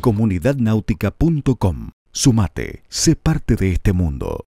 comunidadnautica.com. Sumate, sé parte de este mundo.